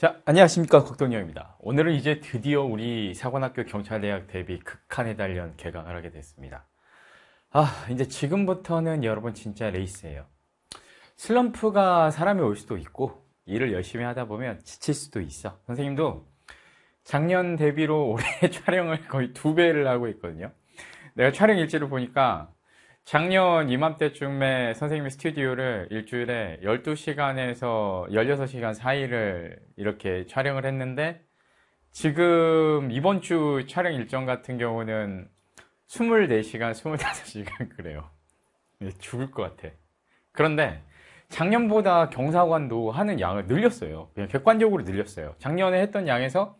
자 안녕하십니까 곽동영입니다 오늘은 이제 드디어 우리 사관학교 경찰대학 대비 극한의 달련 개강을 하게 됐습니다 아 이제 지금부터는 여러분 진짜 레이스예요 슬럼프가 사람이 올 수도 있고 일을 열심히 하다 보면 지칠 수도 있어 선생님도 작년 대비로 올해 촬영을 거의 두 배를 하고 있거든요 내가 촬영 일지를 보니까 작년 이맘때쯤에 선생님의 스튜디오를 일주일에 12시간에서 16시간 사이를 이렇게 촬영을 했는데 지금 이번 주 촬영 일정 같은 경우는 24시간, 25시간 그래요. 네, 죽을 것 같아. 그런데 작년보다 경사관도 하는 양을 늘렸어요. 그냥 객관적으로 늘렸어요. 작년에 했던 양에서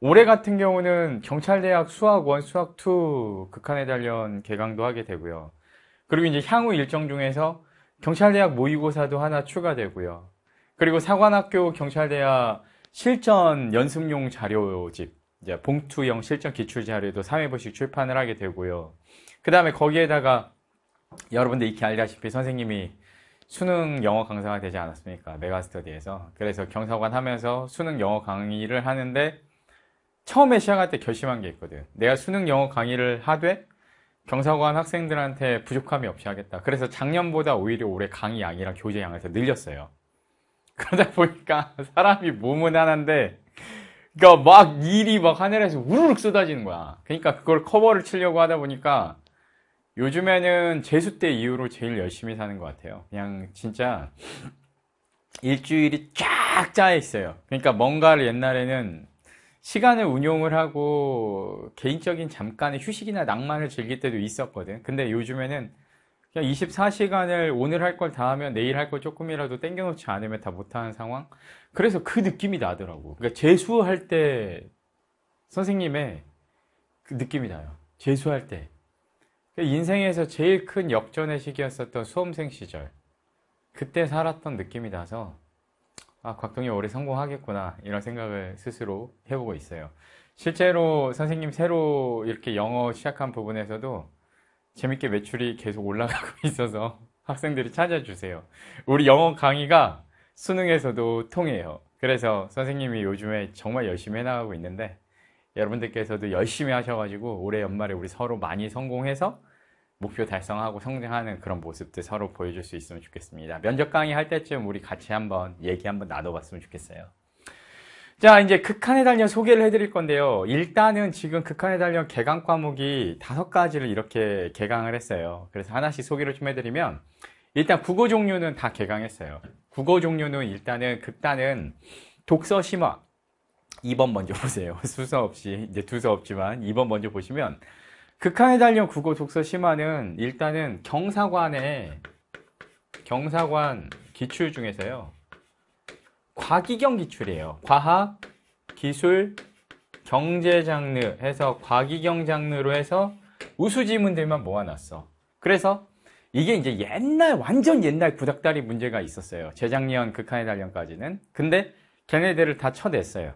올해 같은 경우는 경찰대학 수학원, 수학2 극한의 단련 개강도 하게 되고요. 그리고 이제 향후 일정 중에서 경찰대학 모의고사도 하나 추가되고요. 그리고 사관학교 경찰대학 실전 연습용 자료집, 이제 봉투형 실전 기출 자료도 3회부씩 출판을 하게 되고요. 그 다음에 거기에다가 여러분들 익히 알다시피 선생님이 수능 영어 강사가 되지 않았습니까? 메가스터디에서. 그래서 경사관 하면서 수능 영어 강의를 하는데 처음에 시작할 때 결심한 게 있거든. 내가 수능 영어 강의를 하되 경사관 학생들한테 부족함이 없이 하겠다. 그래서 작년보다 오히려 올해 강의 양이랑 교재 양을 더 늘렸어요. 그러다 보니까 사람이 몸은 안한데 그러니까 막 일이 막 하늘에서 우르륵 쏟아지는 거야. 그러니까 그걸 커버를 치려고 하다 보니까 요즘에는 재수 때 이후로 제일 열심히 사는 것 같아요. 그냥 진짜 일주일이 쫙 짜여 있어요. 그러니까 뭔가를 옛날에는 시간을 운용을 하고 개인적인 잠깐의 휴식이나 낭만을 즐길 때도 있었거든. 근데 요즘에는 그냥 24시간을 오늘 할 걸 다 하면 내일 할 걸 조금이라도 땡겨놓지 않으면 다 못하는 상황. 그래서 그 느낌이 나더라고. 그러니까 재수할 때 선생님의 그 느낌이 나요. 재수할 때. 그 인생에서 제일 큰 역전의 시기였었던 수험생 시절. 그때 살았던 느낌이 나서 아, 곽동이 올해 성공하겠구나 이런 생각을 스스로 해보고 있어요. 실제로 선생님 새로 이렇게 영어 시작한 부분에서도 재밌게 매출이 계속 올라가고 있어서 학생들이 찾아주세요. 우리 영어 강의가 수능에서도 통해요. 그래서 선생님이 요즘에 정말 열심히 해나가고 있는데 여러분들께서도 열심히 하셔가지고 올해 연말에 우리 서로 많이 성공해서 목표 달성하고 성장하는 그런 모습들 서로 보여줄 수 있으면 좋겠습니다. 면접 강의 할 때쯤 우리 같이 한번 얘기 한번 나눠봤으면 좋겠어요. 자, 이제 극한의 단련 소개를 해드릴 건데요. 일단은 지금 극한의 단련 개강 과목이 다섯 가지를 이렇게 개강을 했어요. 그래서 하나씩 소개를 좀 해드리면 일단 국어 종류는 다 개강했어요. 국어 종류는 일단은 극단은 독서 심화 2번 먼저 보세요. 수서 없이 이제 두서 없지만 2번 먼저 보시면 극한에 달려 국어 독서 심화는 일단은 경사관의 경사관 기출 중에서요. 과기경 기출이에요. 과학, 기술, 경제 장르 해서 과기경 장르로 해서 우수 지문들만 모아놨어. 그래서 이게 이제 옛날 완전 옛날 구닥다리 문제가 있었어요. 재작년 극한의 단련까지는. 근데 걔네들을 다 쳐냈어요.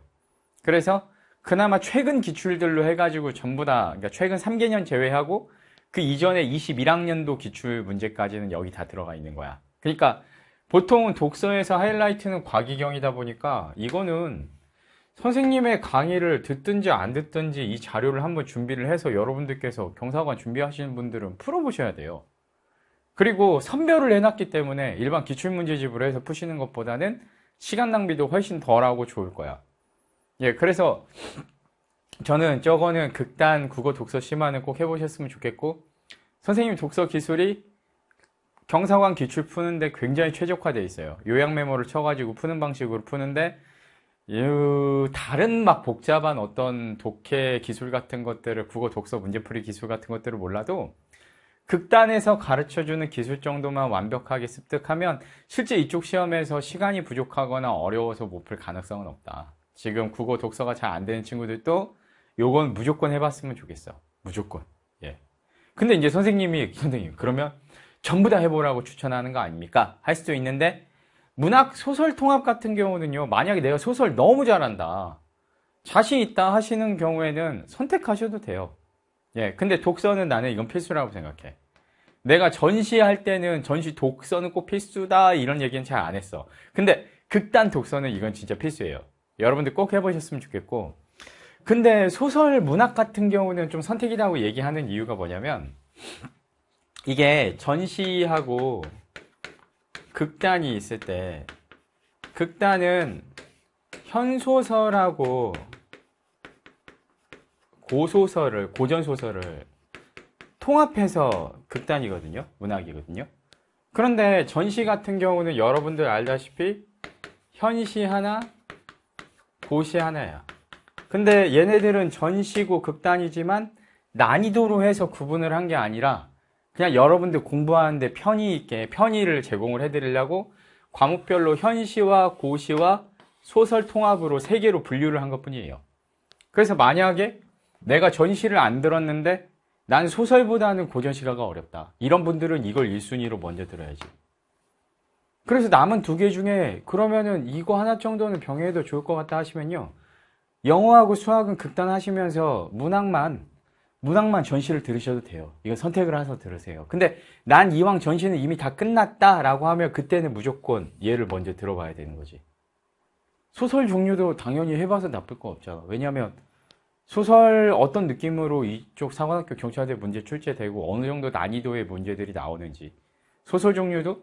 그래서 그나마 최근 기출들로 해가지고 전부 다 그러니까 최근 3개년 제외하고 그 이전에 21학년도 기출 문제까지는 여기 다 들어가 있는 거야. 그러니까 보통 은 독서에서 하이라이트는 과기경이다 보니까 이거는 선생님의 강의를 듣든지 안 듣든지 이 자료를 한번 준비를 해서 여러분들께서 경사관 준비하시는 분들은 풀어보셔야 돼요. 그리고 선별을 해놨기 때문에 일반 기출문제집으로 해서 푸시는 것보다는 시간 낭비도 훨씬 덜하고 좋을 거야. 예, 그래서 저는 저거는 극단 국어 독서 심화는 꼭 해보셨으면 좋겠고 선생님 독서 기술이 경사관 기출 푸는데 굉장히 최적화되어 있어요. 요약 메모를 쳐가지고 푸는 방식으로 푸는데 다른 막 복잡한 어떤 독해 기술 같은 것들을 국어 독서 문제풀이 기술 같은 것들을 몰라도 극단에서 가르쳐주는 기술 정도만 완벽하게 습득하면 실제 이쪽 시험에서 시간이 부족하거나 어려워서 못 풀 가능성은 없다. 지금 국어 독서가 잘 안 되는 친구들도 요건 무조건 해봤으면 좋겠어. 무조건. 예. 근데 이제 선생님이, 선생님, 그러면 전부 다 해보라고 추천하는 거 아닙니까? 할 수도 있는데, 문학 소설 통합 같은 경우는요, 만약에 내가 소설 너무 잘한다. 자신 있다 하시는 경우에는 선택하셔도 돼요. 예. 근데 독서는 나는 이건 필수라고 생각해. 내가 전시할 때는 전시 독서는 꼭 필수다 이런 얘기는 잘 안 했어. 근데 극단 독서는 이건 진짜 필수예요. 여러분들 꼭 해보셨으면 좋겠고 근데 소설 문학 같은 경우는 좀 선택이라고 얘기하는 이유가 뭐냐면 이게 전시하고 극단이 있을 때 극단은 현소설하고 고소설을 고전소설을 통합해서 극단이거든요 문학이거든요 그런데 전시 같은 경우는 여러분들 알다시피 현시 하나 도시 하나야. 근데 얘네들은 전시고 극단이지만 난이도로 해서 구분을 한 게 아니라 그냥 여러분들 공부하는데 편의 있게 편의를 제공을 해드리려고 과목별로 현시와 고시와 소설 통합으로 세 개로 분류를 한 것 뿐이에요. 그래서 만약에 내가 전시를 안 들었는데 난 소설보다는 고전시가가 어렵다. 이런 분들은 이걸 1순위로 먼저 들어야지. 그래서 남은 두 개 중에 그러면은 이거 하나 정도는 병행해도 좋을 것 같다 하시면요. 영어하고 수학은 극단하시면서 문학만 문학만 전시를 들으셔도 돼요. 이거 선택을 해서 들으세요. 근데 난 이왕 전시는 이미 다 끝났다라고 하면 그때는 무조건 얘를 먼저 들어봐야 되는 거지. 소설 종류도 당연히 해봐서 나쁠 거 없잖아. 왜냐하면 소설 어떤 느낌으로 이쪽 사관학교 경찰대 문제 출제되고 어느 정도 난이도의 문제들이 나오는지 소설 종류도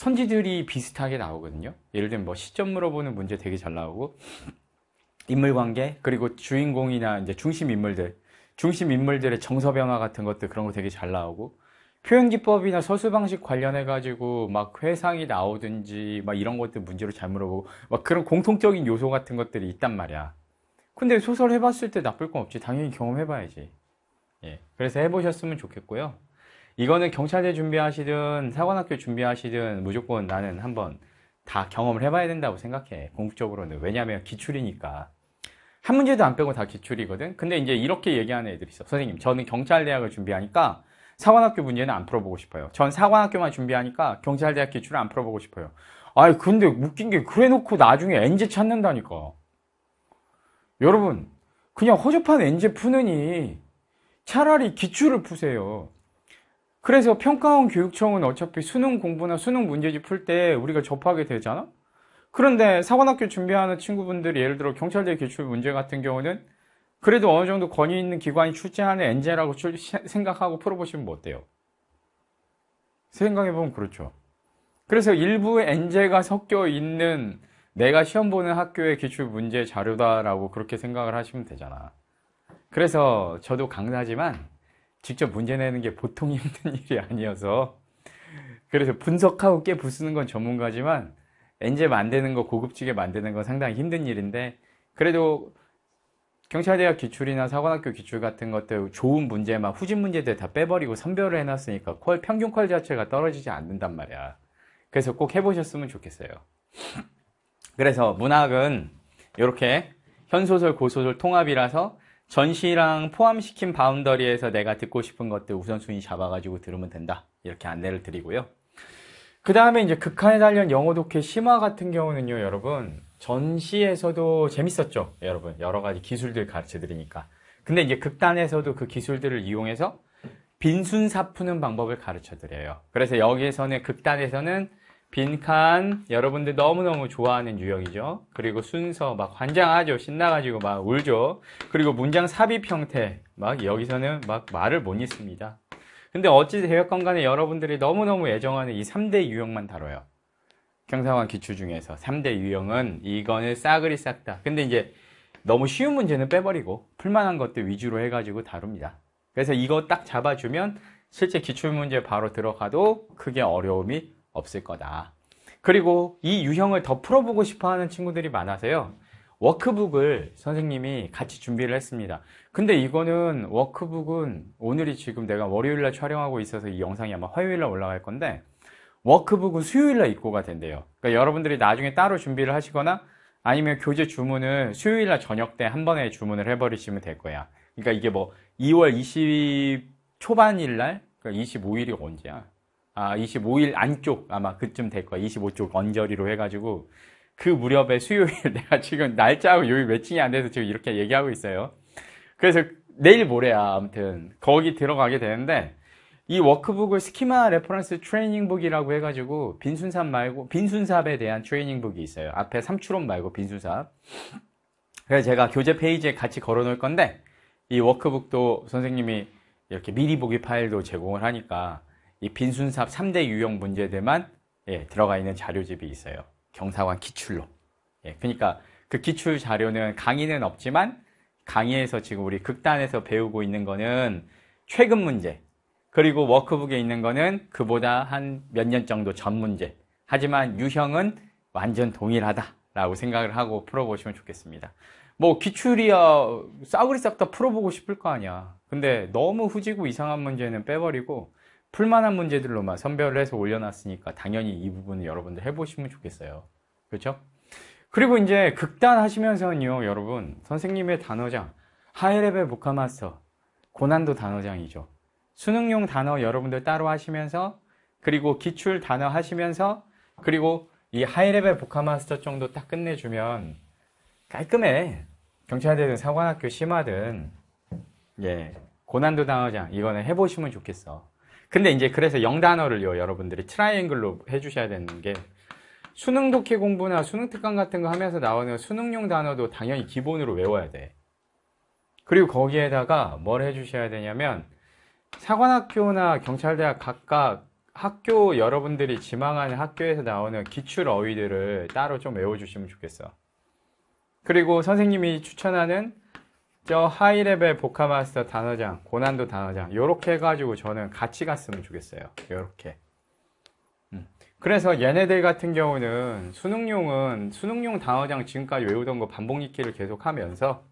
선지들이 비슷하게 나오거든요 예를 들면 뭐 시점 물어보는 문제 되게 잘 나오고 인물관계 그리고 주인공이나 이제 중심 인물들 중심 인물들의 정서변화 같은 것들 그런 거 되게 잘 나오고 표현기법이나 서술방식 관련해 가지고 막 회상이 나오든지 막 이런 것들 문제로 잘 물어보고 막 그런 공통적인 요소 같은 것들이 있단 말이야 근데 소설 해봤을 때 나쁠 건 없지 당연히 경험해봐야지 예, 그래서 해보셨으면 좋겠고요 이거는 경찰대 준비하시든 사관학교 준비하시든 무조건 나는 한번 다 경험을 해봐야 된다고 생각해 공식적으로는 왜냐하면 기출이니까 한 문제도 안 빼고 다 기출이거든 근데 이제 이렇게 얘기하는 애들이 있어 선생님 저는 경찰대학을 준비하니까 사관학교 문제는 안 풀어보고 싶어요 전 사관학교만 준비하니까 경찰대학 기출을 안 풀어보고 싶어요 아이 근데 웃긴 게 그래놓고 나중에 엔제 찾는다니까 여러분 그냥 허접한 엔제 푸느니 차라리 기출을 푸세요 그래서 평가원 교육청은 어차피 수능 공부나 수능 문제집 풀 때 우리가 접하게 되잖아? 그런데 사관학교 준비하는 친구분들이 예를 들어 경찰대 기출 문제 같은 경우는 그래도 어느 정도 권위 있는 기관이 출제하는 엔제라고 생각하고 풀어보시면 뭐 어때요? 생각해보면 그렇죠. 그래서 일부 엔제가 섞여 있는 내가 시험 보는 학교의 기출 문제 자료다라고 그렇게 생각을 하시면 되잖아. 그래서 저도 강사지만 직접 문제 내는 게 보통 힘든 일이 아니어서 그래서 분석하고 깨 부수는 건 전문가지만 엔젤 만드는 거 고급지게 만드는 건 상당히 힘든 일인데 그래도 경찰대학 기출이나 사관학교 기출 같은 것들 좋은 문제만 후진 문제들 다 빼버리고 선별을 해놨으니까 퀄 평균 퀄 자체가 떨어지지 않는단 말이야 그래서 꼭 해보셨으면 좋겠어요 그래서 문학은 이렇게 현소설 고소설 통합이라서 전시랑 포함시킨 바운더리에서 내가 듣고 싶은 것들 우선순위 잡아가지고 들으면 된다. 이렇게 안내를 드리고요. 그 다음에 이제 극한에 달련 영어 독해 심화 같은 경우는요, 여러분. 전시에서도 재밌었죠, 여러분. 여러 가지 기술들 가르쳐 드리니까. 근데 이제 극단에서도 그 기술들을 이용해서 빈순 사푸는 방법을 가르쳐 드려요. 그래서 여기에서는 극단에서는 빈칸 여러분들 너무너무 좋아하는 유형이죠. 그리고 순서 막 환장하죠. 신나가지고 막 울죠. 그리고 문장 삽입 형태 막 여기서는 막 말을 못 있습니다. 근데 어찌 되었건 간에 여러분들이 너무너무 애정하는 이 3대 유형만 다뤄요. 경상화 기출 중에서 3대 유형은 이거는 싸그리 싹다. 근데 이제 너무 쉬운 문제는 빼버리고 풀만한 것들 위주로 해가지고 다룹니다. 그래서 이거 딱 잡아주면 실제 기출문제 바로 들어가도 크게 어려움이 없을 거다. 그리고 이 유형을 더 풀어보고 싶어 하는 친구들이 많아서요. 워크북을 선생님이 같이 준비를 했습니다. 근데 이거는 워크북은 오늘이 지금 내가 월요일날 촬영하고 있어서 이 영상이 아마 화요일날 올라갈 건데 워크북은 수요일날 입고가 된대요. 그러니까 여러분들이 나중에 따로 준비를 하시거나 아니면 교재 주문을 수요일날 저녁 때 한 번에 주문을 해버리시면 될 거야. 그러니까 이게 뭐 2월 20 초반일날 그러니까 25일이 언제야? 아, 25일 안쪽 아마 그쯤 될 거야. 25쪽 언저리로 해가지고 그 무렵에 수요일 내가 지금 날짜하고 요일 매칭이 안 돼서 지금 이렇게 얘기하고 있어요. 그래서 내일 모레야 아무튼 거기 들어가게 되는데 이 워크북을 스키마 레퍼런스 트레이닝북이라고 해가지고 빈순삽 말고 빈순삽에 대한 트레이닝북이 있어요. 앞에 삼출원 말고 빈순삽. 그래서 제가 교재 페이지에 같이 걸어놓을 건데 이 워크북도 선생님이 이렇게 미리 보기 파일도 제공을 하니까 이 빈순삽 3대 유형 문제들만 예, 들어가 있는 자료집이 있어요. 경사관 기출로. 예, 그러니까 그 기출 자료는 강의는 없지만 강의에서 지금 우리 극단에서 배우고 있는 거는 최근 문제. 그리고 워크북에 있는 거는 그보다 한 몇 년 정도 전 문제. 하지만 유형은 완전 동일하다라고 생각을 하고 풀어보시면 좋겠습니다. 뭐 기출이야 싸구리 싹 다 풀어보고 싶을 거 아니야. 근데 너무 후지고 이상한 문제는 빼버리고 풀만한 문제들로만 선별을 해서 올려놨으니까 당연히 이 부분을 여러분들 해보시면 좋겠어요. 그렇죠? 그리고 이제 극단 하시면서는요, 여러분 선생님의 단어장 하이레벨 복합마스터 고난도 단어장이죠. 수능용 단어 여러분들 따로 하시면서 그리고 기출 단어 하시면서 그리고 이 하이레벨 복합마스터 정도 딱 끝내주면 깔끔해. 경찰대든 사관학교 심하든예 고난도 단어장 이거는 해보시면 좋겠어. 근데 이제 그래서 영단어를요 여러분들이 트라이앵글로 해주셔야 되는 게 수능 독해 공부나 수능 특강 같은 거 하면서 나오는 수능용 단어도 당연히 기본으로 외워야 돼. 그리고 거기에다가 뭘 해주셔야 되냐면 사관학교나 경찰대학 각각 학교 여러분들이 지망하는 학교에서 나오는 기출 어휘들을 따로 좀 외워주시면 좋겠어. 그리고 선생님이 추천하는 저 하이레벨 복합마스터 단어장, 고난도 단어장 요렇게 해가지고 저는 같이 갔으면 좋겠어요. 요렇게. 음. 그래서 얘네들 같은 경우는 수능용은 수능용 단어장 지금까지 외우던 거 반복 읽기를 계속 하면서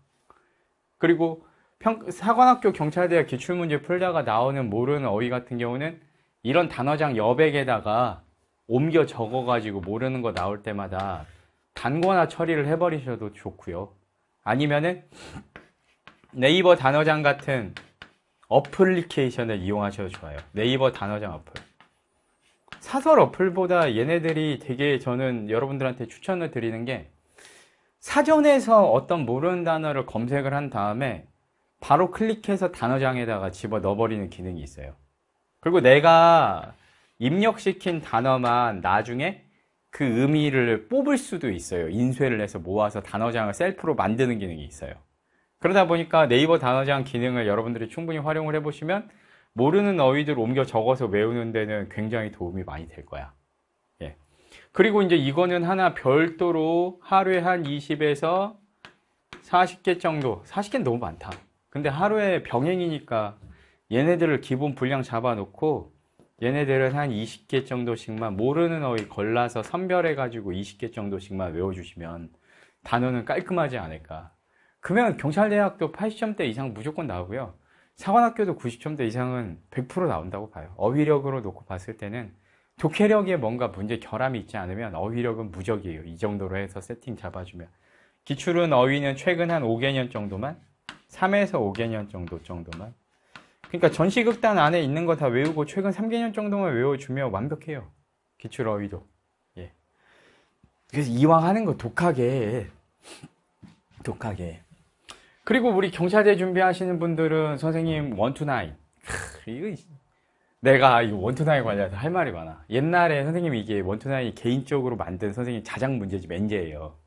그리고 평, 사관학교 경찰대학 기출문제 풀다가 나오는 모르는 어휘 같은 경우는 이런 단어장 여백에다가 옮겨 적어가지고 모르는 거 나올 때마다 단거나 처리를 해버리셔도 좋고요. 아니면은 네이버 단어장 같은 어플리케이션을 이용하셔도 좋아요. 네이버 단어장 어플. 사설 어플보다 얘네들이 되게 저는 여러분들한테 추천을 드리는 게 사전에서 어떤 모르는 단어를 검색을 한 다음에 바로 클릭해서 단어장에다가 집어 넣어버리는 기능이 있어요. 그리고 내가 입력시킨 단어만 나중에 그 의미를 뽑을 수도 있어요. 인쇄를 해서 모아서 단어장을 셀프로 만드는 기능이 있어요. 그러다 보니까 네이버 단어장 기능을 여러분들이 충분히 활용을 해보시면 모르는 어휘들 옮겨 적어서 외우는 데는 굉장히 도움이 많이 될 거야. 예. 그리고 이제 이거는 하나 별도로 하루에 한 20에서 40개 정도. 40개는 너무 많다. 근데 하루에 병행이니까 얘네들을 기본 분량 잡아놓고 얘네들은 한 20개 정도씩만 모르는 어휘 걸라서 선별해가지고 20개 정도씩만 외워주시면 단어는 깔끔하지 않을까. 그러면 경찰대학교 80점대 이상 무조건 나오고요. 사관학교도 90점대 이상은 100% 나온다고 봐요. 어휘력으로 놓고 봤을 때는 독해력에 뭔가 문제 결함이 있지 않으면 어휘력은 무적이에요. 이 정도로 해서 세팅 잡아주면. 기출은 어휘는 최근 한 5개년 정도만? 3에서 5개년 정도 정도만? 그러니까 전시극단 안에 있는 거 다 외우고 최근 3개년 정도만 외워주면 완벽해요. 기출 어휘도. 예. 그래서 이왕 하는 거 독하게 독하게 그리고 우리 경찰대 준비하시는 분들은 선생님 원투나인 이거 내가 이 원투나인 관련해서 할 말이 많아. 옛날에 선생님이 이게 원투나인 개인적으로 만든 선생님 자작 문제집 엔제예요.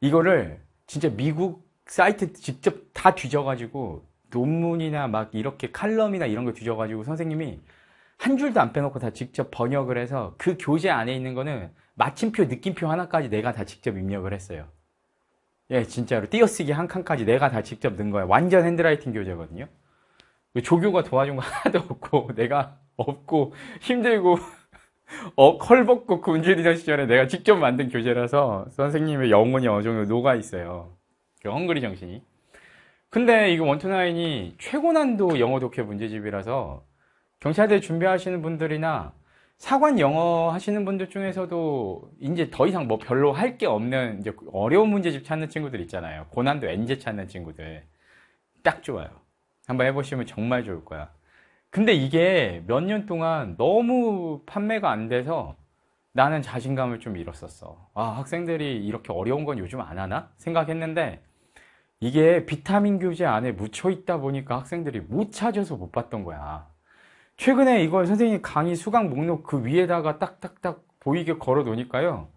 이거를 진짜 미국 사이트 직접 다 뒤져가지고 논문이나 막 이렇게 칼럼이나 이런 거 뒤져가지고 선생님이 한 줄도 안 빼놓고 다 직접 번역을 해서 그 교재 안에 있는 거는 마침표, 느낌표 하나까지 내가 다 직접 입력을 했어요. 예, 진짜로. 띄어쓰기 한 칸까지 내가 다 직접 넣은 거야. 완전 핸드라이팅 교재거든요. 그 조교가 도와준 거 하나도 없고, 내가 없고, 힘들고, 어, 컬 벗고 군주리던 시절에 내가 직접 만든 교재라서 선생님의 영혼이 어느 정도 녹아 있어요. 그 헝그리 정신이. 근데 이거 원투나인이 최고난도 영어 독해 문제집이라서 경찰대 준비하시는 분들이나 사관 영어 하시는 분들 중에서도 이제 더 이상 뭐 별로 할 게 없는 이제 어려운 문제집 찾는 친구들 있잖아요. 고난도 엔제 찾는 친구들. 딱 좋아요. 한번 해보시면 정말 좋을 거야. 근데 이게 몇 년 동안 너무 판매가 안 돼서 나는 자신감을 좀 잃었었어. 아, 학생들이 이렇게 어려운 건 요즘 안 하나? 생각했는데 이게 비타민 교재 안에 묻혀 있다 보니까 학생들이 못 찾아서 못 봤던 거야. 최근에 이걸 선생님 강의 수강 목록 그 위에다가 딱딱딱 보이게 걸어 놓으니까요.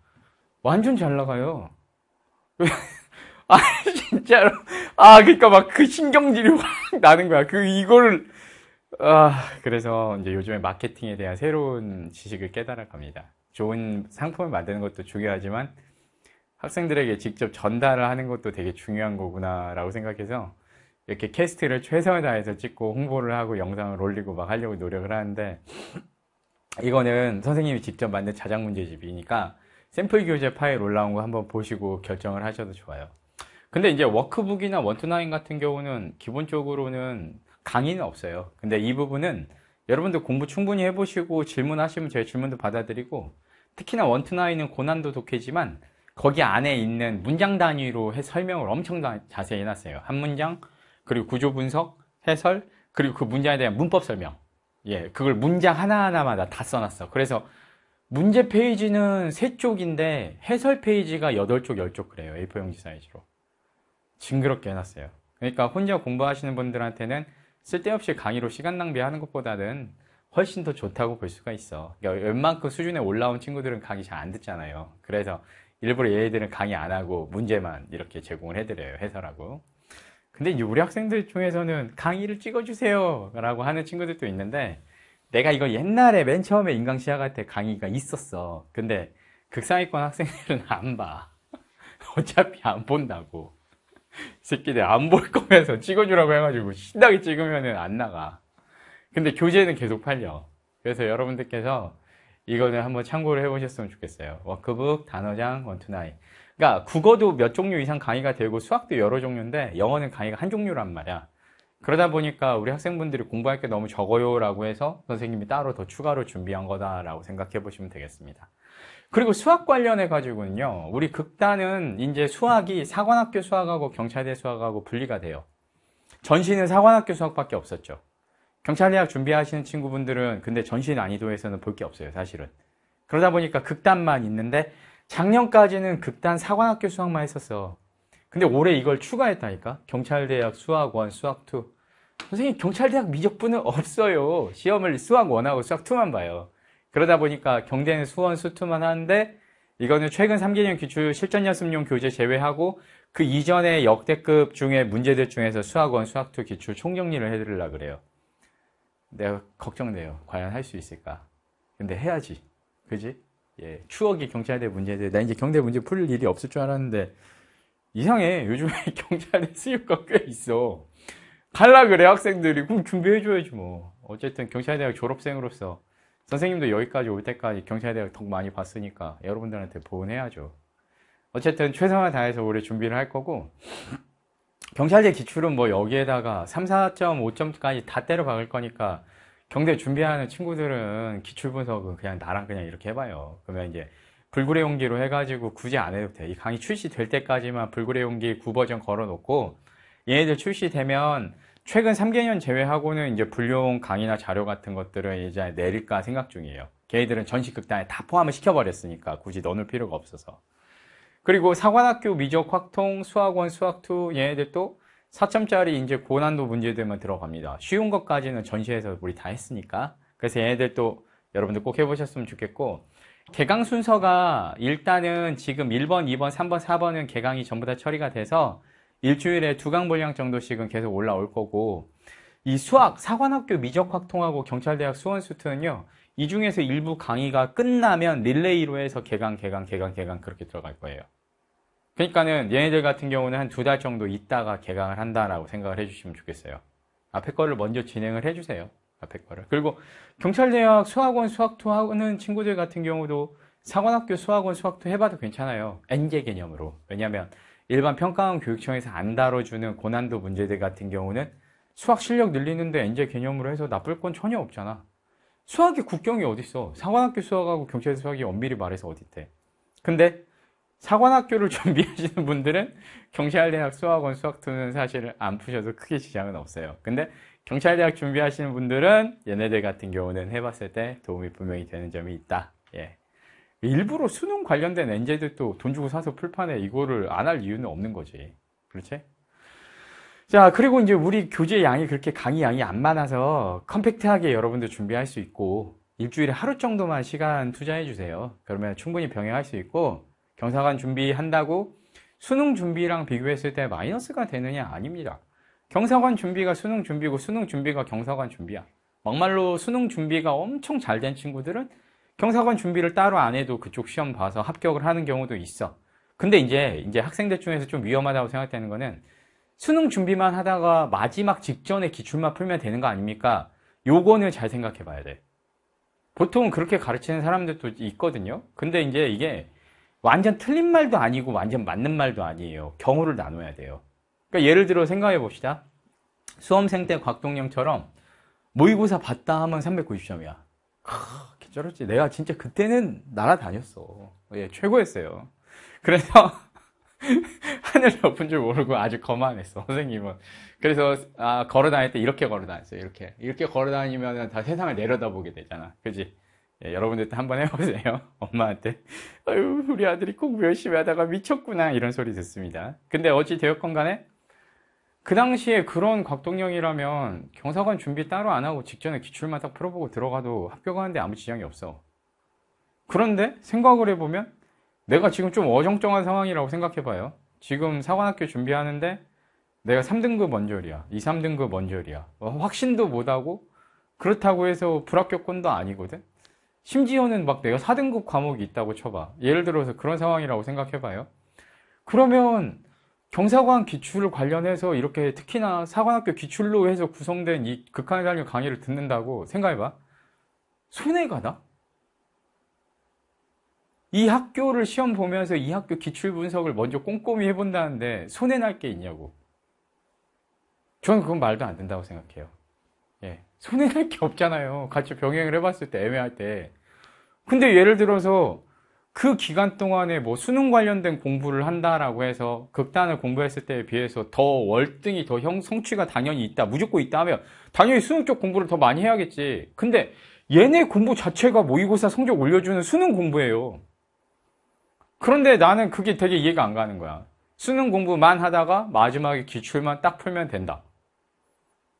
완전 잘 나가요. 아, 진짜로. 아, 그니까 막 그 신경질이 확 나는 거야. 그, 이거를. 아, 그래서 이제 요즘에 마케팅에 대한 새로운 지식을 깨달아 갑니다. 좋은 상품을 만드는 것도 중요하지만 학생들에게 직접 전달을 하는 것도 되게 중요한 거구나라고 생각해서 이렇게 캐스트를 최선을 다해서 찍고 홍보를 하고 영상을 올리고 막 하려고 노력을 하는데 이거는 선생님이 직접 만든 자작 문제집이니까 샘플 교재 파일 올라온 거 한번 보시고 결정을 하셔도 좋아요. 근데 이제 워크북이나 원투나인 같은 경우는 기본적으로는 강의는 없어요. 근데 이 부분은 여러분들 공부 충분히 해보시고 질문하시면 제 질문도 받아들이고 특히나 원투나인은 고난도 독해지만 거기 안에 있는 문장 단위로 해 설명을 엄청 자세히 해놨어요. 한 문장, 그리고 구조 분석, 해설, 그리고 그 문장에 대한 문법 설명. 예, 그걸 문장 하나하나마다 다 써놨어. 그래서 문제 페이지는 3쪽인데 해설 페이지가 8쪽, 10쪽 그래요. A4용지 사이즈로. 징그럽게 해놨어요. 그러니까 혼자 공부하시는 분들한테는 쓸데없이 강의로 시간 낭비하는 것보다는 훨씬 더 좋다고 볼 수가 있어. 그러니까 웬만큼 수준에 올라온 친구들은 강의 잘 안 듣잖아요. 그래서 일부러 얘네들은 강의 안 하고 문제만 이렇게 제공을 해드려요. 해설하고. 근데 이 우리 학생들 중에서는 강의를 찍어주세요 라고 하는 친구들도 있는데 내가 이거 옛날에 맨 처음에 인강 시작할 때 강의가 있었어 근데 극상위권 학생들은 안 봐 어차피 안 본다고 새끼들 안 볼 거면서 찍어주라고 해가지고 신나게 찍으면 안 나가 근데 교재는 계속 팔려 그래서 여러분들께서 이거는 한번 참고를 해보셨으면 좋겠어요 워크북 단어장 원투나잇 그러니까 국어도 몇 종류 이상 강의가 되고 수학도 여러 종류인데 영어는 강의가 한 종류란 말이야. 그러다 보니까 우리 학생분들이 공부할 게 너무 적어요라고 해서 선생님이 따로 더 추가로 준비한 거다라고 생각해 보시면 되겠습니다. 그리고 수학 관련해 가지고는요. 우리 극단은 이제 수학이 사관학교 수학하고 경찰대 수학하고 분리가 돼요. 전시는 사관학교 수학밖에 없었죠. 경찰대학 준비하시는 친구분들은 근데 전시 난이도에서는 볼 게 없어요, 사실은. 그러다 보니까 극단만 있는데 작년까지는 극단 사관학교 수학만 했었어. 근데 올해 이걸 추가했다니까? 경찰대학 수학원, 수학2. 선생님, 경찰대학 미적분은 없어요. 시험을 수학원하고 수학2만 봐요. 그러다 보니까 경대는 수원, 수투만 하는데, 이거는 최근 3개년 기출 실전연습용 교재 제외하고, 그 이전의 역대급 중에 문제들 중에서 수학원, 수학2 기출 총정리를 해드리려 고 그래요. 내가 걱정돼요. 과연 할 수 있을까? 근데 해야지. 그지? 예, 추억이 경찰대 문제인데 나 이제 경대 문제 풀 일이 없을 줄 알았는데 이상해 요즘에 경찰대 수입과꽤 있어 갈라 그래 학생들이 그럼 준비해줘야지 뭐 어쨌든 경찰대학 졸업생으로서 선생님도 여기까지 올 때까지 경찰대학 덕 많이 봤으니까 여러분들한테 보은해야죠 어쨌든 최선을 다해서 올해 준비를 할 거고 경찰대 기출은 뭐 여기에다가 3, 4점, 5점까지 다 때려 박을 거니까 경제 준비하는 친구들은 기출분석은 그냥 나랑 그냥 이렇게 해봐요. 그러면 이제 불굴의 용기로 해가지고 굳이 안 해도 돼. 이 강의 출시될 때까지만 불굴의 용기 9버전 걸어놓고 얘네들 출시되면 최근 3개년 제외하고는 이제 불용 강의나 자료 같은 것들을 이제 내릴까 생각 중이에요. 걔네들은 전시극단에 다 포함을 시켜버렸으니까 굳이 넣을 필요가 없어서. 그리고 사관학교 미적 확통, 수학원, 수학2 얘네들 또 4점짜리 이제 고난도 문제들만 들어갑니다. 쉬운 것까지는 전시에서 우리 다 했으니까. 그래서 얘네들 또 여러분들 꼭 해보셨으면 좋겠고 개강 순서가 일단은 지금 1번, 2번, 3번, 4번은 개강이 전부 다 처리가 돼서 일주일에 두강 분량 정도씩은 계속 올라올 거고 이 수학, 사관학교 미적확통하고 경찰대학 수원수트는요 이 중에서 일부 강의가 끝나면 릴레이로 해서 개강, 개강, 개강, 개강 그렇게 들어갈 거예요. 그러니까는 얘네들 같은 경우는 한 두 달 정도 있다가 개강을 한다라고 생각을 해주시면 좋겠어요. 앞에 거를 먼저 진행을 해주세요. 앞에 거를. 그리고 경찰대학 수학원 수학투 하는 친구들 같은 경우도 사관학교 수학원 수학투 해봐도 괜찮아요. 엔제 개념으로. 왜냐하면 일반 평가원 교육청에서 안 다뤄주는 고난도 문제들 같은 경우는 수학 실력 늘리는데 엔제 개념으로 해서 나쁠 건 전혀 없잖아. 수학의 국경이 어딨어. 사관학교 수학하고 경찰 대 수학이 엄밀히 말해서 어딨대. 근데 사관학교를 준비하시는 분들은 경찰대학 수학원 수학투는 사실 안 푸셔도 크게 지장은 없어요. 근데 경찰대학 준비하시는 분들은 얘네들 같은 경우는 해봤을 때 도움이 분명히 되는 점이 있다. 예. 일부러 수능 관련된 엔제들 도돈 주고 사서 풀판에 이거를 안 할 이유는 없는 거지. 그렇지? 자, 그리고 이제 우리 교재 양이 그렇게 강의 양이 안 많아서 컴팩트하게 여러분들 준비할 수 있고 일주일에 하루 정도만 시간 투자해 주세요. 그러면 충분히 병행할 수 있고 경사관 준비한다고 수능 준비랑 비교했을 때 마이너스가 되느냐? 아닙니다. 경사관 준비가 수능 준비고 수능 준비가 경사관 준비야. 막말로 수능 준비가 엄청 잘 된 친구들은 경사관 준비를 따로 안 해도 그쪽 시험 봐서 합격을 하는 경우도 있어. 근데 이제 이제 학생들 중에서 좀 위험하다고 생각되는 거는 수능 준비만 하다가 마지막 직전에 기출만 풀면 되는 거 아닙니까? 요거는 잘 생각해 봐야 돼. 보통 그렇게 가르치는 사람들도 있거든요. 근데 이제 이게 완전 틀린 말도 아니고 완전 맞는 말도 아니에요. 경우를 나눠야 돼요. 그러니까 예를 들어 생각해 봅시다. 수험생 때 곽동영처럼 모의고사 봤다 하면 390점이야. 아, 개쩔었지. 내가 진짜 그때는 날아다녔어. 예, 최고였어요. 그래서 하늘 높은 줄 모르고 아주 거만했어 선생님은 그래서 아, 걸어 다닐 때 이렇게 걸어 다녔어요 이렇게 이렇게 걸어 다니면 다 세상을 내려다보게 되잖아 그지 예, 여러분들도 한번 해보세요. 엄마한테. 아유, 우리 아들이 공부 열심히 하다가 미쳤구나. 이런 소리 듣습니다. 근데 어찌 되었건 간에 그 당시에 그런 곽동영이라면 경사관 준비 따로 안 하고 직전에 기출만 딱 풀어보고 들어가도 합격하는데 아무 지장이 없어. 그런데 생각을 해보면 내가 지금 좀 어정쩡한 상황이라고 생각해봐요. 지금 사관학교 준비하는데 내가 3등급 원저이야 2, 3등급 원저이야 어, 확신도 못하고 그렇다고 해서 불합격권도 아니거든. 심지어는 막 내가 4등급 과목이 있다고 쳐봐. 예를 들어서 그런 상황이라고 생각해봐요. 그러면 경사관 기출 관련해서 이렇게 특히나 사관학교 기출로 해서 구성된 이 극한의 달려 강의를 듣는다고 생각해봐. 손해가 나? 이 학교를 시험 보면서 이 학교 기출 분석을 먼저 꼼꼼히 해본다는데 손해날 게 있냐고. 저는 그건 말도 안 된다고 생각해요. 손해날 게 없잖아요. 같이 병행을 해봤을 때 애매할 때. 근데 예를 들어서 그 기간 동안에 뭐 수능 관련된 공부를 한다라고 해서 극단을 공부했을 때에 비해서 더 월등히 더 형, 성취가 당연히 있다, 무조건 있다 하면 당연히 수능 쪽 공부를 더 많이 해야겠지. 근데 얘네 공부 자체가 모의고사 성적 올려주는 수능 공부예요. 그런데 나는 그게 되게 이해가 안 가는 거야. 수능 공부만 하다가 마지막에 기출만 딱 풀면 된다.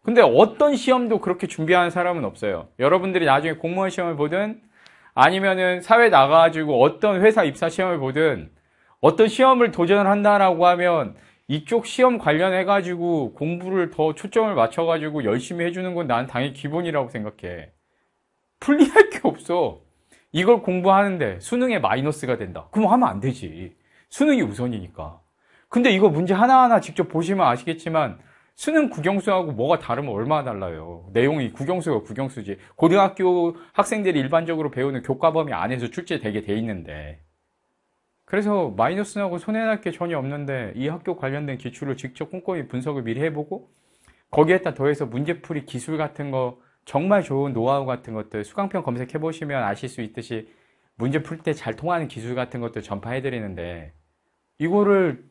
근데 어떤 시험도 그렇게 준비하는 사람은 없어요. 여러분들이 나중에 공무원 시험을 보든 아니면은 사회 나가가지고 어떤 회사 입사 시험을 보든 어떤 시험을 도전을 한다라고 하면 이쪽 시험 관련해가지고 공부를 더 초점을 맞춰가지고 열심히 해주는 건 난 당연히 기본이라고 생각해. 풀리할 게 없어. 이걸 공부하는데 수능에 마이너스가 된다. 그럼 하면 안 되지. 수능이 우선이니까. 근데 이거 문제 하나하나 직접 보시면 아시겠지만 수능 국영수하고 뭐가 다르면 얼마나 달라요. 내용이 국영수가 국영수지. 고등학교 학생들이 일반적으로 배우는 교과 범위 안에서 출제되게 돼 있는데. 그래서 마이너스 나고 손해날 게 전혀 없는데 이 학교 관련된 기출을 직접 꼼꼼히 분석을 미리 해보고 거기에다 더해서 문제풀이 기술 같은 거 정말 좋은 노하우 같은 것들 수강편 검색해 보시면 아실 수 있듯이 문제 풀 때 잘 통하는 기술 같은 것들 전파해 드리는데 이거를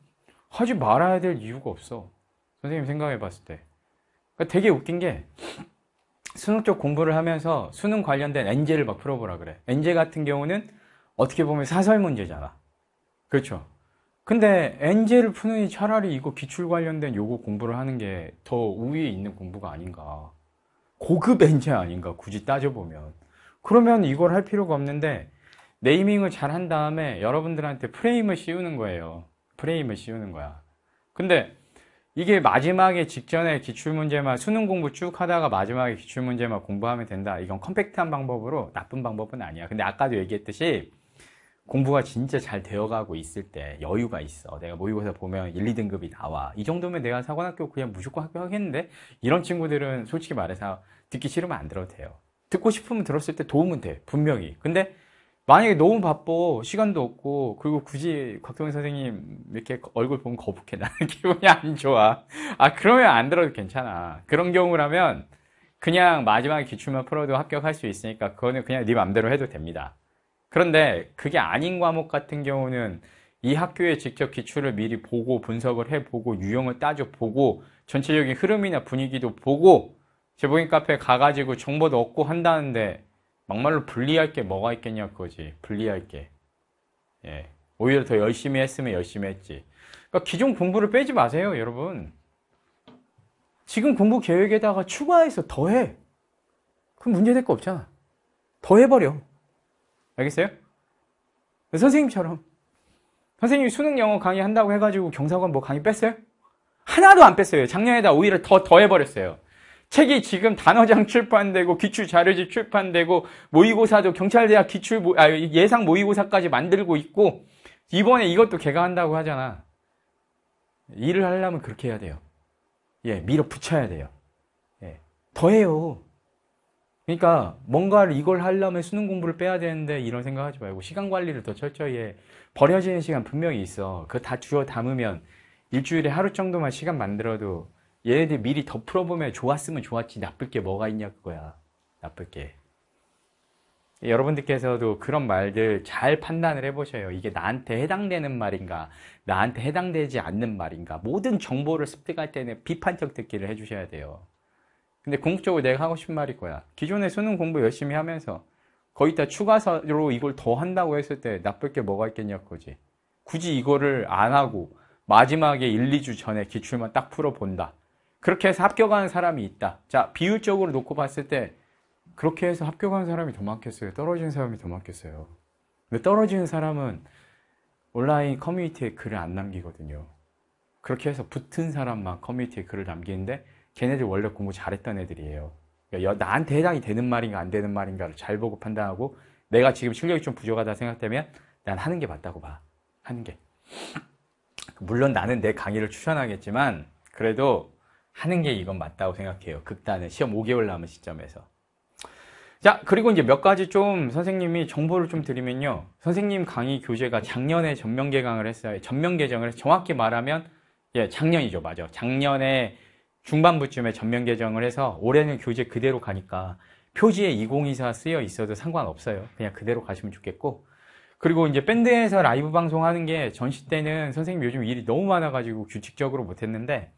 하지 말아야 될 이유가 없어. 선생님 생각해 봤을 때 그러니까 되게 웃긴 게 수능 쪽 공부를 하면서 수능 관련된 엔제를 막 풀어보라 그래 엔제 같은 경우는 어떻게 보면 사설 문제잖아 그렇죠 근데 엔제를 푸느니 차라리 이거 기출 관련된 요거 공부를 하는 게 더 우위에 있는 공부가 아닌가 고급 엔제 아닌가 굳이 따져보면 그러면 이걸 할 필요가 없는데 네이밍을 잘 한 다음에 여러분들한테 프레임을 씌우는 거예요 프레임을 씌우는 거야 근데 이게 마지막에 직전에 기출문제만 수능 공부 쭉 하다가 마지막에 기출문제만 공부하면 된다 이건 컴팩트한 방법으로 나쁜 방법은 아니야 근데 아까도 얘기했듯이 공부가 진짜 잘 되어가고 있을 때 여유가 있어 내가 모의고사 보면 1, 2등급이 나와 이 정도면 내가 사관학교 그냥 무조건 합격하겠는데 이런 친구들은 솔직히 말해서 듣기 싫으면 안 들어도 돼요 듣고 싶으면 들었을 때 도움은 돼 분명히 근데 만약에 너무 바빠 시간도 없고 그리고 굳이 곽동희 선생님 이렇게 얼굴 보면 거북해 나는 기분이 안 좋아 아 그러면 안 들어도 괜찮아 그런 경우라면 그냥 마지막에 기출만 풀어도 합격할 수 있으니까 그거는 그냥 네 맘대로 해도 됩니다 그런데 그게 아닌 과목 같은 경우는 이 학교에 직접 기출을 미리 보고 분석을 해보고 유형을 따져보고 전체적인 흐름이나 분위기도 보고 제보인 카페 가가지고 정보도 얻고 한다는데 막말로 분리할 게 뭐가 있겠냐 그거지. 분리할 게. 예. 오히려 더 열심히 했으면 열심히 했지. 그러니까 기존 공부를 빼지 마세요, 여러분. 지금 공부 계획에다가 추가해서 더해. 그럼 문제될 거 없잖아. 더 해버려. 알겠어요? 선생님처럼. 선생님이 수능 영어 강의 한다고 해가지고 경사관 뭐 강의 뺐어요? 하나도 안 뺐어요. 작년에다 오히려 더, 더 해버렸어요. 책이 지금 단어장 출판되고 기출 자료집 출판되고 모의고사도 경찰대학 기출 아, 예상 모의고사까지 만들고 있고 이번에 이것도 개강한다고 하잖아. 일을 하려면 그렇게 해야 돼요. 예, 밀어붙여야 돼요. 예, 더해요. 그러니까 뭔가를 이걸 하려면 수능 공부를 빼야 되는데 이런 생각하지 말고 시간 관리를 더 철저히 해. 버려지는 시간 분명히 있어. 그거 다 주워 담으면 일주일에 하루 정도만 시간 만들어도 얘네들 미리 덮어보면 좋았으면 좋았지 나쁠 게 뭐가 있냐 그거야 나쁠 게 여러분들께서도 그런 말들 잘 판단을 해보셔요 이게 나한테 해당되는 말인가 나한테 해당되지 않는 말인가 모든 정보를 습득할 때는 비판적 듣기를 해주셔야 돼요 근데 궁극적으로 내가 하고 싶은 말이 거야 기존에 수능 공부 열심히 하면서 거의다 추가서로 이걸 더 한다고 했을 때 나쁠 게 뭐가 있겠냐 그거지 굳이 이거를 안 하고 마지막에 1, 2주 전에 기출만 딱 풀어본다 그렇게 해서 합격하는 사람이 있다. 자, 비율적으로 놓고 봤을 때 그렇게 해서 합격한 사람이 더 많겠어요? 떨어진 사람이 더 많겠어요? 근데 떨어지는 사람은 온라인 커뮤니티에 글을 안 남기거든요. 그렇게 해서 붙은 사람만 커뮤니티에 글을 남기는데 걔네들 원래 공부 잘했던 애들이에요. 그러니까 나한테 해당이 되는 말인가 안 되는 말인가를 잘 보고 판단하고 내가 지금 실력이 좀 부족하다 생각되면 난 하는 게 맞다고 봐. 하는 게. 물론 나는 내 강의를 추천하겠지만 그래도 하는 게 이건 맞다고 생각해요. 극단의 시험 5개월 남은 시점에서. 자, 그리고 이제 몇 가지 좀 선생님이 정보를 좀 드리면요. 선생님 강의 교재가 작년에 전면 개강을 했어요. 전면 개정을 해서 정확히 말하면 예, 작년이죠. 맞아. 작년에 중반부쯤에 전면 개정을 해서 올해는 교재 그대로 가니까 표지에 2024 쓰여 있어도 상관없어요. 그냥 그대로 가시면 좋겠고. 그리고 이제 밴드에서 라이브 방송하는 게 전시 때는 선생님 요즘 일이 너무 많아가지고 규칙적으로 못했는데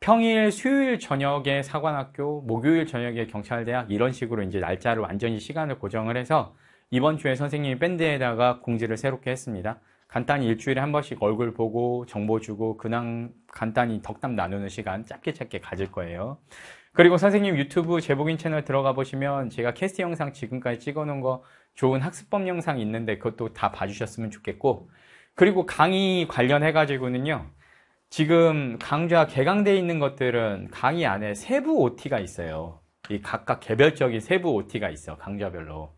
평일 수요일 저녁에 사관학교, 목요일 저녁에 경찰대학 이런 식으로 이제 날짜를 완전히 시간을 고정을 해서 이번 주에 선생님이 밴드에다가 공지를 새롭게 했습니다. 간단히 일주일에 한 번씩 얼굴 보고 정보 주고 그냥 간단히 덕담 나누는 시간 짧게 짧게 가질 거예요. 그리고 선생님 유튜브 제복인 채널 들어가 보시면 제가 캐스트 영상 지금까지 찍어놓은 거 좋은 학습법 영상 있는데 그것도 다 봐주셨으면 좋겠고 그리고 강의 관련해가지고는요. 지금 강좌 개강되어 있는 것들은 강의 안에 세부 OT가 있어요. 이 각각 개별적인 세부 OT가 있어 강좌별로.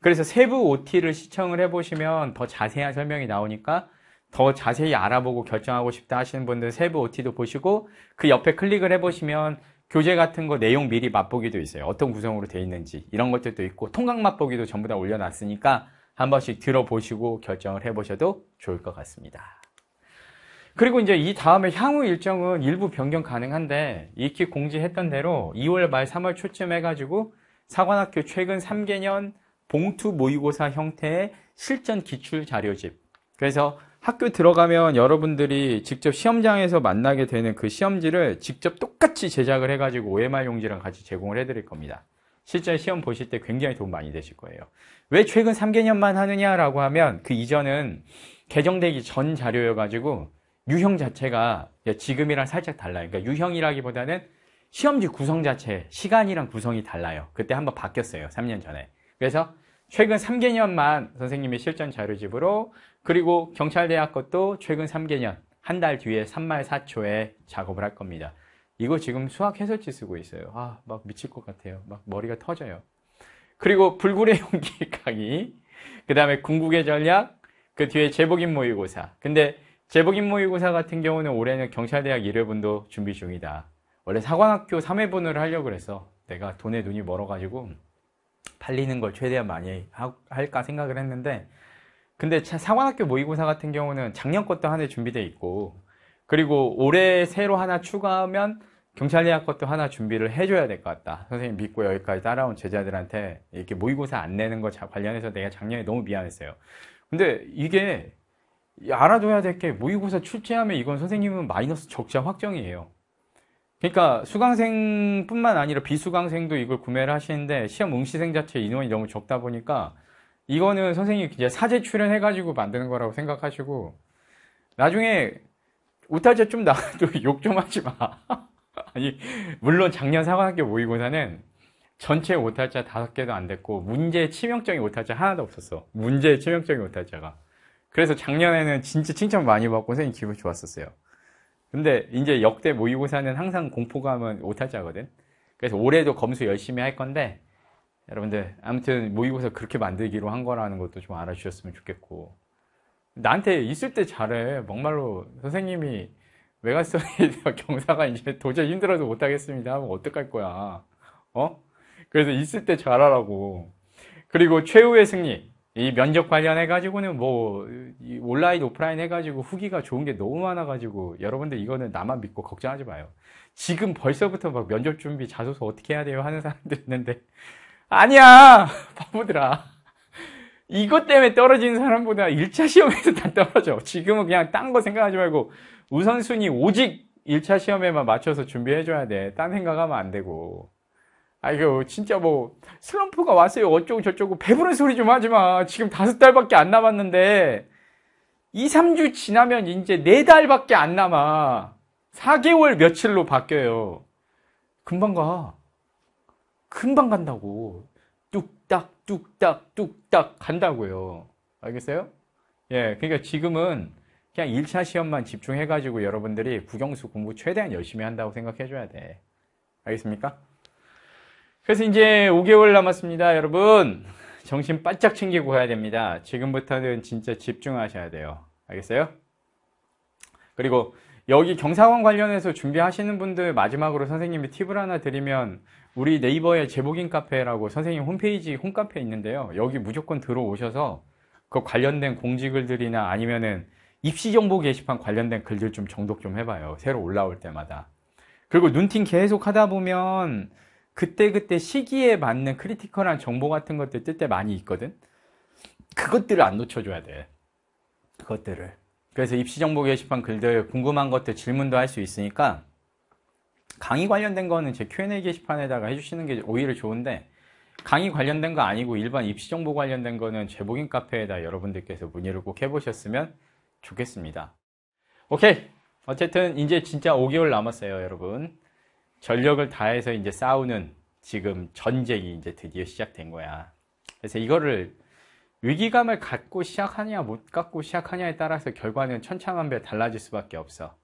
그래서 세부 OT를 시청을 해보시면 더 자세한 설명이 나오니까 더 자세히 알아보고 결정하고 싶다 하시는 분들 세부 OT도 보시고 그 옆에 클릭을 해보시면 교재 같은 거 내용 미리 맛보기도 있어요. 어떤 구성으로 되어 있는지 이런 것들도 있고 통강 맛보기도 전부 다 올려놨으니까 한 번씩 들어보시고 결정을 해보셔도 좋을 것 같습니다. 그리고 이제 이 다음에 향후 일정은 일부 변경 가능한데 익히 공지했던 대로 2월 말 3월 초쯤 해가지고 사관학교 최근 3개년 봉투 모의고사 형태의 실전 기출 자료집 그래서 학교 들어가면 여러분들이 직접 시험장에서 만나게 되는 그 시험지를 직접 똑같이 제작을 해가지고 OMR 용지랑 같이 제공을 해드릴 겁니다. 실제 시험 보실 때 굉장히 도움 많이 되실 거예요. 왜 최근 3개년만 하느냐라고 하면 그 이전은 개정되기 전 자료여가지고 유형 자체가 지금이랑 살짝 달라요. 그러니까 유형이라기보다는 시험지 구성 자체, 시간이랑 구성이 달라요. 그때 한번 바뀌었어요. 3년 전에. 그래서 최근 3개년만 선생님의 실전 자료집으로 그리고 경찰대학 것도 최근 3개년 한 달 뒤에 3말 4초에 작업을 할 겁니다. 이거 지금 수학 해설지 쓰고 있어요. 아, 막 미칠 것 같아요. 막 머리가 터져요. 그리고 불굴의 용기 강의, 그 다음에 궁극의 전략, 그 뒤에 제복인 모의고사. 근데 재복인 모의고사 같은 경우는 올해는 경찰대학 1회분도 준비 중이다. 원래 사관학교 3회분을 하려고 그래서 내가 돈에 눈이 멀어가지고 팔리는 걸 최대한 많이 하, 할까 생각을 했는데 근데 사관학교 모의고사 같은 경우는 작년 것도 하나 준비돼 있고 그리고 올해 새로 하나 추가하면 경찰대학 것도 하나 준비를 해줘야 될 것 같다. 선생님 믿고 여기까지 따라온 제자들한테 이렇게 모의고사 안 내는 거 관련해서 내가 작년에 너무 미안했어요. 근데 이게 알아둬야 될 게 모의고사 출제하면 이건 선생님은 마이너스 적자 확정이에요. 그러니까 수강생뿐만 아니라 비수강생도 이걸 구매를 하시는데 시험 응시생 자체 인원이 너무 적다 보니까 이거는 선생님이 이제 사제 출연해가지고 만드는 거라고 생각하시고 나중에 오탈자좀나가도욕 좀 하지 마. 아니 물론 작년 사관학교 모의고사는 전체 오탈자5 개도 안 됐고 문제의 치명적인 오탈자 하나도 없었어. 문제의 치명적인 오탈자가 그래서 작년에는 진짜 칭찬 많이 받고 선생님 기분 좋았었어요. 근데 이제 역대 모의고사는 항상 공포감은 오타자거든. 그래서 올해도 검수 열심히 할 건데 여러분들 아무튼 모의고사 그렇게 만들기로 한 거라는 것도 좀 알아주셨으면 좋겠고 나한테 있을 때 잘해. 막말로 선생님이 외가성에 경사가 이제 도저히 힘들어서 못하겠습니다 하면 어떡할 거야. 어? 그래서 있을 때 잘하라고. 그리고 최후의 승리. 이 면접 관련해 가지고는 뭐 온라인 오프라인 해가지고 후기가 좋은 게 너무 많아가지고 여러분들 이거는 나만 믿고 걱정하지 마요. 지금 벌써부터 막 면접 준비 자소서 어떻게 해야 돼요 하는 사람들 있는데 아니야 바보들아 이것 때문에 떨어지는 사람보다 1차 시험에서 다 떨어져. 지금은 그냥 딴 거 생각하지 말고 우선순위 오직 1차 시험에만 맞춰서 준비해줘야 돼. 딴 생각하면 안 되고. 아이고 진짜 뭐 슬럼프가 왔어요 어쩌고 저쩌고 배부른 소리 좀 하지마 지금 다섯 달밖에 안 남았는데 2, 3주 지나면 이제 네달밖에안 남아 4개월 며칠로 바뀌어요 금방 가 금방 간다고 뚝딱 뚝딱 뚝딱 간다고요 알겠어요? 예 그러니까 지금은 그냥 1차 시험만 집중해 가지고 여러분들이 국영수 공부 최대한 열심히 한다고 생각해 줘야 돼 알겠습니까? 그래서 이제 5개월 남았습니다. 여러분, 정신 바짝 챙기고 가야 됩니다. 지금부터는 진짜 집중하셔야 돼요. 알겠어요? 그리고 여기 경사원 관련해서 준비하시는 분들 마지막으로 선생님이 팁을 하나 드리면 우리 네이버에 제복인 카페라고 선생님 홈페이지 홈카페 있는데요. 여기 무조건 들어오셔서 그 관련된 공지글들이나 아니면은 입시정보 게시판 관련된 글들 좀 정독 좀 해봐요. 새로 올라올 때마다. 그리고 눈팅 계속 하다 보면 그때그때 시기에 맞는 크리티컬한 정보 같은 것들 뜰 때 많이 있거든 그것들을 안 놓쳐줘야 돼 그것들을 그래서 입시정보 게시판 글들 궁금한 것들 질문도 할 수 있으니까 강의 관련된 거는 제 Q&A 게시판에다가 해주시는 게 오히려 좋은데 강의 관련된 거 아니고 일반 입시정보 관련된 거는 제보인 카페에다 여러분들께서 문의를 꼭 해보셨으면 좋겠습니다 오케이 어쨌든 이제 진짜 5개월 남았어요 여러분 전력을 다해서 이제 싸우는 지금 전쟁이 이제 드디어 시작된 거야. 그래서 이거를 위기감을 갖고 시작하냐 못 갖고 시작하냐에 따라서 결과는 천차만별 달라질 수밖에 없어.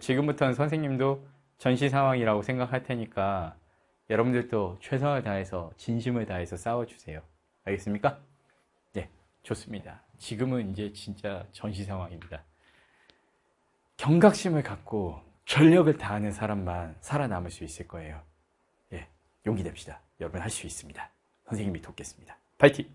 지금부터는 선생님도 전시 상황이라고 생각할 테니까 여러분들도 최선을 다해서 진심을 다해서 싸워주세요. 알겠습니까? 네, 좋습니다. 지금은 이제 진짜 전시 상황입니다. 경각심을 갖고 전력을 다하는 사람만 살아남을 수 있을 거예요. 예, 용기 냅시다. 여러분 할 수 있습니다. 선생님이 돕겠습니다. 파이팅!